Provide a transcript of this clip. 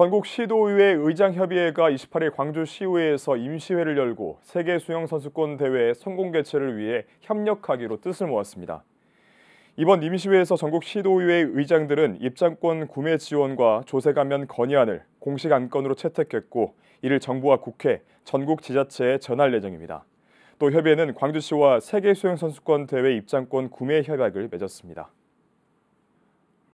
전국 시도의회 의장협의회가 28일 광주시의회에서 임시회를 열고 세계 수영 선수권 대회의 성공 개최를 위해 협력하기로 뜻을 모았습니다. 이번 임시회에서 전국 시도의회 의장들은 입장권 구매 지원과 조세 감면 건의안을 공식 안건으로 채택했고 이를 정부와 국회, 전국 지자체에 전할 예정입니다. 또 협의회는 광주시와 세계 수영 선수권 대회 입장권 구매 협약을 맺었습니다.